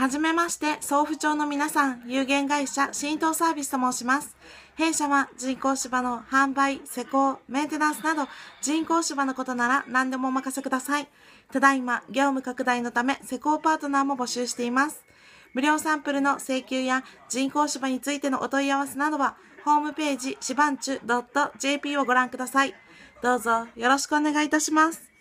はじめまして、総府町の皆さん、有限会社新党サービスと申します。弊社は人工芝の販売、施工、メンテナンスなど人工芝のことなら何でもお任せください。ただいま、業務拡大のため施工パートナーも募集しています。無料サンプルの請求や人工芝についてのお問い合わせなどは、ホームページ、しばんちゅ .jp をご覧ください。どうぞよろしくお願いいたします。